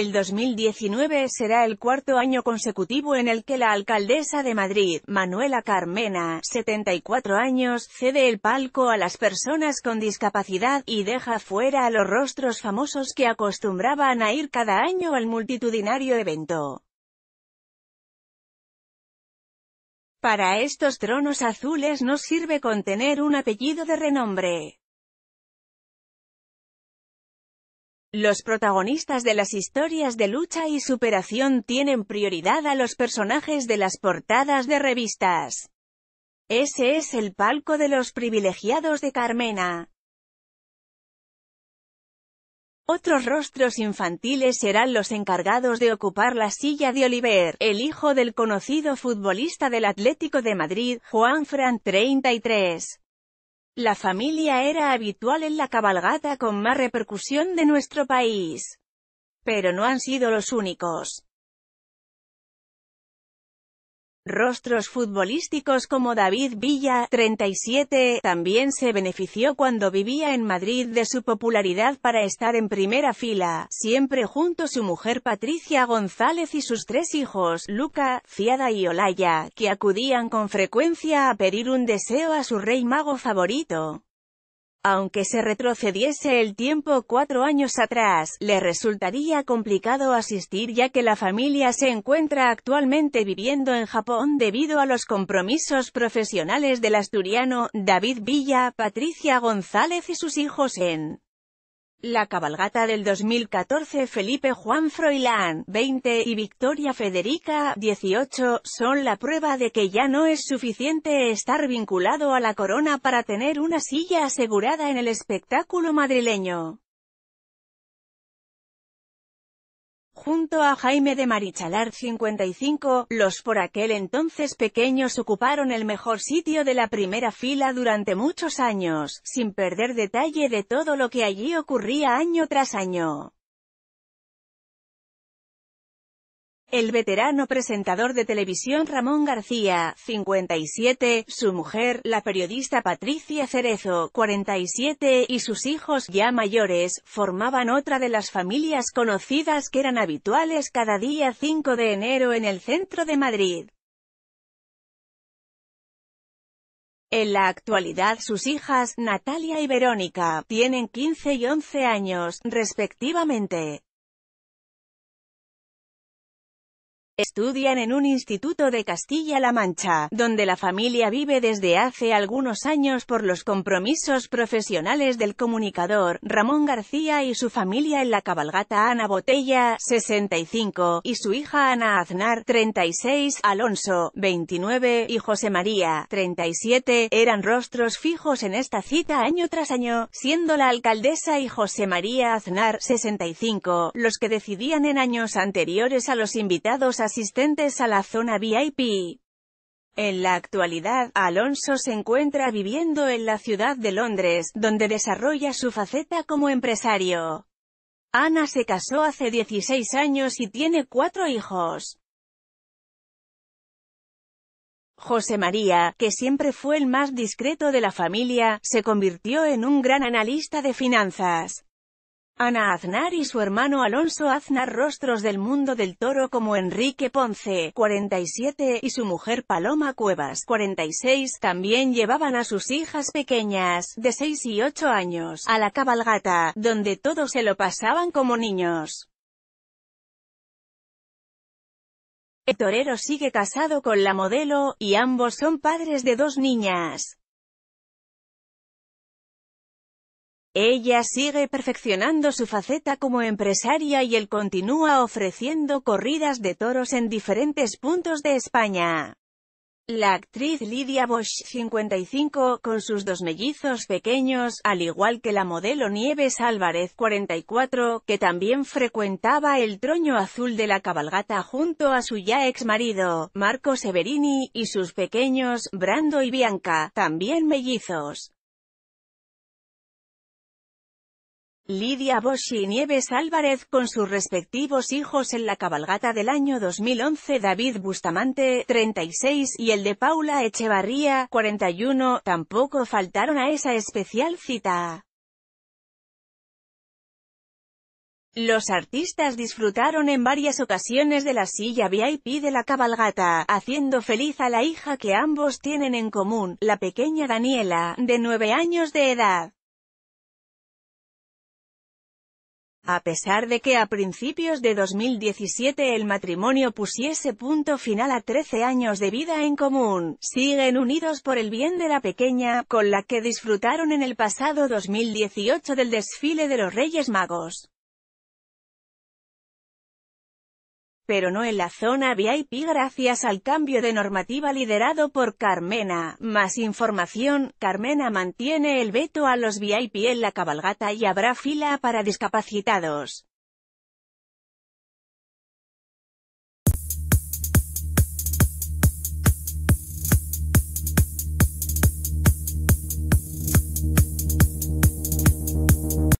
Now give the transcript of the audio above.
El 2019 será el cuarto año consecutivo en el que la alcaldesa de Madrid, Manuela Carmena, 74 años, cede el palco a las personas con discapacidad, y deja fuera a los rostros famosos que acostumbraban a ir cada año al multitudinario evento. Para estos tronos azules no sirve contener tener un apellido de renombre. Los protagonistas de las historias de lucha y superación tienen prioridad a los personajes de las portadas de revistas. Ese es el palco de los privilegiados de Carmena. Otros rostros infantiles serán los encargados de ocupar la silla de Oliver, el hijo del conocido futbolista del Atlético de Madrid, Juanfran 33. La familia era habitual en la cabalgata con más repercusión de nuestro país. Pero no han sido los únicos. Rostros futbolísticos como David Villa, 37, también se benefició cuando vivía en Madrid de su popularidad para estar en primera fila, siempre junto su mujer Patricia González y sus tres hijos, Luca, Ciada y Olaya, que acudían con frecuencia a pedir un deseo a su rey mago favorito. Aunque se retrocediese el tiempo cuatro años atrás, le resultaría complicado asistir ya que la familia se encuentra actualmente viviendo en Japón debido a los compromisos profesionales del asturiano David Villa, Patricia González y sus hijos en la cabalgata del 2014 Felipe Juan Froilán, 20, y Victoria Federica, 18, son la prueba de que ya no es suficiente estar vinculado a la corona para tener una silla asegurada en el espectáculo madrileño. Junto a Jaime de Marichalar 55, los por aquel entonces pequeños ocuparon el mejor sitio de la primera fila durante muchos años, sin perder detalle de todo lo que allí ocurría año tras año. El veterano presentador de televisión Ramón García, 57, su mujer, la periodista Patricia Cerezo, 47, y sus hijos ya mayores, formaban otra de las familias conocidas que eran habituales cada día 5 de enero en el centro de Madrid. En la actualidad sus hijas, Natalia y Verónica, tienen 15 y 11 años, respectivamente. Estudian en un instituto de Castilla-La Mancha, donde la familia vive desde hace algunos años por los compromisos profesionales del comunicador, Ramón García y su familia en la cabalgata Ana Botella, 65, y su hija Ana Aznar, 36, Alonso, 29, y José María, 37, eran rostros fijos en esta cita año tras año, siendo la alcaldesa y José María Aznar, 65, los que decidían en años anteriores a los invitados a asistentes a la zona VIP. En la actualidad, Alonso se encuentra viviendo en la ciudad de Londres, donde desarrolla su faceta como empresario. Ana se casó hace 16 años y tiene cuatro hijos. José María, que siempre fue el más discreto de la familia, se convirtió en un gran analista de finanzas. Ana Aznar y su hermano Alonso Aznar rostros del mundo del toro como Enrique Ponce, 47, y su mujer Paloma Cuevas, 46, también llevaban a sus hijas pequeñas, de 6 y 8 años, a la cabalgata, donde todos se lo pasaban como niños. El torero sigue casado con la modelo, y ambos son padres de dos niñas. Ella sigue perfeccionando su faceta como empresaria y él continúa ofreciendo corridas de toros en diferentes puntos de España. La actriz Lidia Bosch, 55, con sus dos mellizos pequeños, al igual que la modelo Nieves Álvarez, 44, que también frecuentaba el troño azul de la cabalgata junto a su ya ex marido, Marco Severini, y sus pequeños, Brando y Bianca, también mellizos. Lidia Boschi y Nieves Álvarez con sus respectivos hijos en la cabalgata del año 2011 David Bustamante, 36, y el de Paula Echevarría, 41, tampoco faltaron a esa especial cita. Los artistas disfrutaron en varias ocasiones de la silla VIP de la cabalgata, haciendo feliz a la hija que ambos tienen en común, la pequeña Daniela, de 9 años de edad. A pesar de que a principios de 2017 el matrimonio pusiese punto final a 13 años de vida en común, siguen unidos por el bien de la pequeña, con la que disfrutaron en el pasado 2018 del desfile de los Reyes Magos. pero no en la zona VIP gracias al cambio de normativa liderado por Carmena. Más información, Carmena mantiene el veto a los VIP en la cabalgata y habrá fila para discapacitados.